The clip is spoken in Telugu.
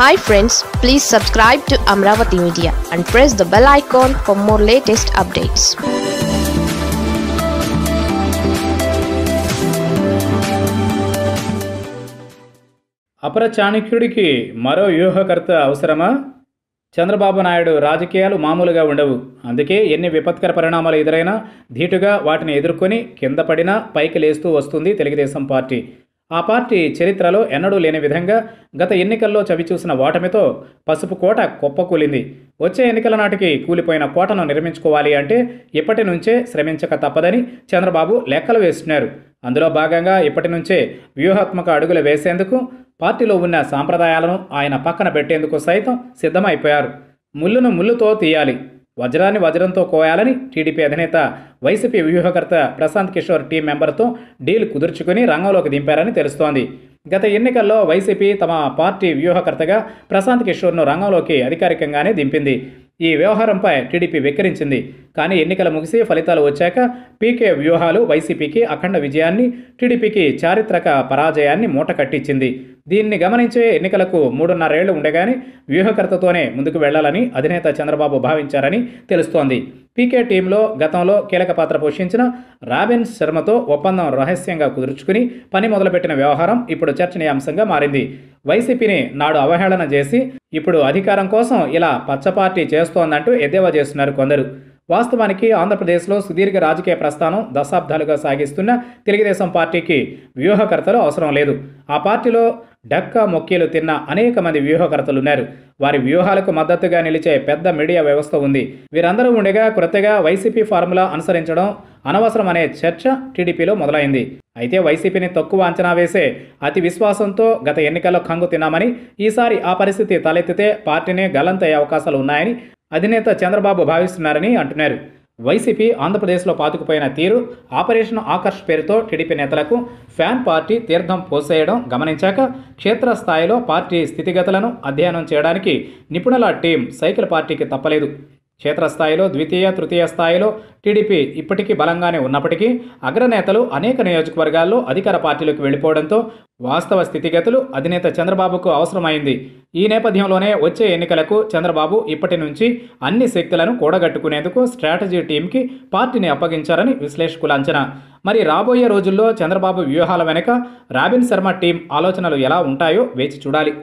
hi friends please subscribe to Amaravati media and press the bell icon for more latest updates అపర చాణక్యుడికి మరో వ్యూహకర్త అవసరమా చంద్రబాబు నాయుడు రాజకీయాలు మామూలుగా ఉండవు అందుకే ఎన్ని విపత్కర పరిణామాలు ఎదురైనా ధీటుగా వాటిని ఎదుర్కొని కింద పడినా పైకి లేస్తూ వస్తుంది తెలుగుదేశం పార్టీ ఆ పార్టీ చరిత్రలో ఎన్నడూ లేని విధంగా గత ఎన్నికల్లో చవిచూసిన ఓటమితో పసుపు కోట కుప్పకూలింది వచ్చే ఎన్నికల నాటికి కూలిపోయిన కోటను నిర్మించుకోవాలి అంటే ఇప్పటి నుంచే శ్రమించక తప్పదని చంద్రబాబు లెక్కలు వేస్తున్నారు అందులో భాగంగా ఇప్పటి నుంచే వ్యూహాత్మక అడుగులు వేసేందుకు పార్టీలో ఉన్న సాంప్రదాయాలను ఆయన పక్కన పెట్టేందుకు సైతం సిద్ధమైపోయారు ముళ్ళును ముళ్ళుతో తీయాలి వజ్రాన్ని వజ్రంతో కోయాలని టీడీపీ అధినేత వైసీపీ వ్యూహకర్త ప్రశాంత్ కిషోర్ టీం మెంబర్తో డీల్ కుదుర్చుకుని రంగంలోకి దింపారని తెలుస్తోంది గత ఎన్నికల్లో వైసీపీ తమ పార్టీ వ్యూహకర్తగా ప్రశాంత్ కిషోర్ను రంగంలోకి అధికారికంగానే దింపింది ఈ వ్యవహారంపై టీడీపీ వెక్కిరించింది కానీ ఎన్నికల ముగిసి ఫలితాలు వచ్చాక పీకే వ్యూహాలు వైసీపీకి అఖండ విజయాన్ని టీడీపీకి చారిత్రక పరాజయాన్ని మూట కట్టించింది దీన్ని గమనించే ఎన్నికలకు మూడున్నరేళ్లు ఉండగానే వ్యూహకర్తతోనే ముందుకు వెళ్లాలని అధినేత చంద్రబాబు భావించారని తెలుస్తోంది పీకే టీంలో గతంలో కీలక పాత్ర పోషించిన రాబిన్ శర్మతో ఒప్పందం రహస్యంగా కుదుర్చుకుని పని మొదలుపెట్టిన వ్యవహారం ఇప్పుడు చర్చనీయాంశంగా మారింది వైసీపీని నాడు అవహేళన చేసి ఇప్పుడు అధికారం కోసం ఇలా పచ్చపార్టీ చేస్తోందంటూ ఎద్దేవా చేస్తున్నారు కొందరు వాస్తవానికి ఆంధ్రప్రదేశ్లో సుదీర్ఘ రాజకీయ ప్రస్థానం దశాబ్దాలుగా సాగిస్తున్న తెలుగుదేశం పార్టీకి వ్యూహకర్తలు అవసరం లేదు ఆ పార్టీలో డక్క మొక్కీలు తిన్న అనేక మంది వ్యూహకర్తలున్నారు వారి వ్యూహాలకు మద్దతుగా నిలిచే పెద్ద మీడియా వ్యవస్థ ఉంది వీరందరూ ఉండగా కొత్తగా వైసీపీ ఫార్ములా అనుసరించడం అనవసరం అనే చర్చ టీడీపీలో మొదలైంది అయితే వైసీపీని తక్కువ అంచనా వేసే అతి విశ్వాసంతో గత ఎన్నికల్లో కంగు తిన్నామని ఈసారి ఆ పరిస్థితి తలెత్తితే పార్టీని గలంతయ్యే అవకాశాలు ఉన్నాయని అధినేత చంద్రబాబు భావిస్తున్నారని అంటున్నారు వైసీపీ ఆంధ్రప్రదేశ్లో పాతుకుపోయిన తీరు ఆపరేషన్ ఆకర్ష్ పేరుతో టీడీపీ నేతలకు ఫ్యాన్ పార్టీ తీర్థం పోసేయడం గమనించాక క్షేత్రస్థాయిలో పార్టీ స్థితిగతులను అధ్యయనం చేయడానికి నిపుణుల టీం సైకిల్ పార్టీకి తప్పలేదు క్షేత్రస్థాయిలో ద్వితీయ తృతీయ స్థాయిలో టీడీపీ ఇప్పటికీ బలంగానే ఉన్నప్పటికీ అగ్రనేతలు అనేక నియోజకవర్గాల్లో అధికార పార్టీలకు వెళ్ళిపోవడంతో వాస్తవ స్థితిగతులు అధినేత చంద్రబాబుకు అవసరమైంది ఈ నేపథ్యంలోనే వచ్చే ఎన్నికలకు చంద్రబాబు ఇప్పటి నుంచి అన్ని శక్తులను కూడగట్టుకునేందుకు స్ట్రాటజీ టీంకి పార్టీని అప్పగించారని విశ్లేషకుల అంచనా మరి రాబోయే రోజుల్లో చంద్రబాబు వ్యూహాల వెనుక రాబిన్ శర్మ టీం ఆలోచనలు ఎలా ఉంటాయో వేచి చూడాలి